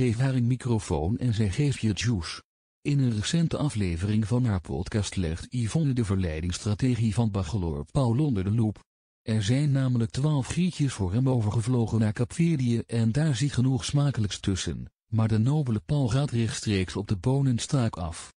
Geef haar een microfoon en zij geeft je juice. In een recente aflevering van haar podcast legt Yvonne de verleidingsstrategie van bachelor Paul onder de loep. Er zijn namelijk twaalf grietjes voor hem overgevlogen naar Capverdië en daar zie genoeg smakelijks tussen, maar de nobele Paul gaat rechtstreeks op de bonenstaak af.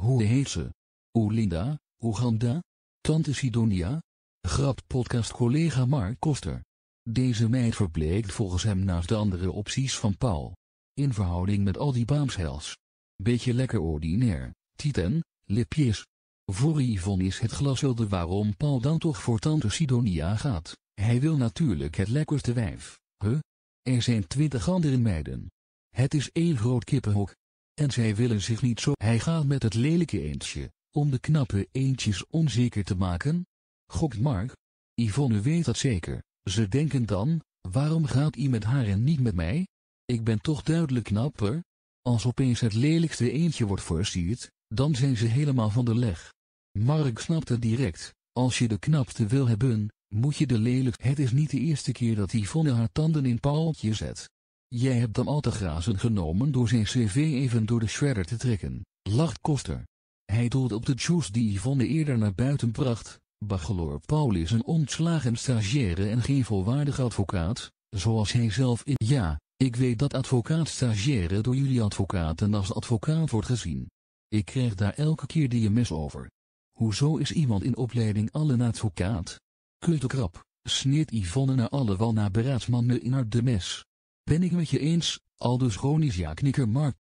Hoe heet ze? Oelinda, Oeganda? Tante Sidonia? Grapt podcastcollega Mark Koster. Deze meid verbleekt volgens hem naast de andere opties van Paul in verhouding met al die baamshels. Beetje lekker ordinair, titan, lipjes. Voor Yvonne is het glashelder waarom Paul dan toch voor tante Sidonia gaat. Hij wil natuurlijk het lekkerste wijf, huh? Er zijn twintig andere meiden. Het is één groot kippenhok. En zij willen zich niet zo... Hij gaat met het lelijke eentje, om de knappe eentjes onzeker te maken. Gokt Mark. Yvonne weet dat zeker. Ze denken dan, waarom gaat hij met haar en niet met mij? Ik ben toch duidelijk knapper? Als opeens het lelijkste eentje wordt versierd, dan zijn ze helemaal van de leg. Mark snapte direct, als je de knapste wil hebben, moet je de lelijk. Het is niet de eerste keer dat Yvonne haar tanden in paaltje zet. Jij hebt hem al te grazen genomen door zijn cv even door de shredder te trekken, lacht Koster. Hij doelt op de juice die Yvonne eerder naar buiten bracht. Bachelor Paul is een ontslagen stagiaire en geen volwaardig advocaat, zoals hij zelf in... Ja, ik weet dat advocaat-stagiaire door jullie advocaten als advocaat wordt gezien. Ik krijg daar elke keer die mes over. Hoezo is iemand in opleiding al een advocaat? Kultekrap, sneert Yvonne naar alle wal naar beraadsmannen in haar de mes. Ben ik met je eens, Al aldus ja knikker Mark.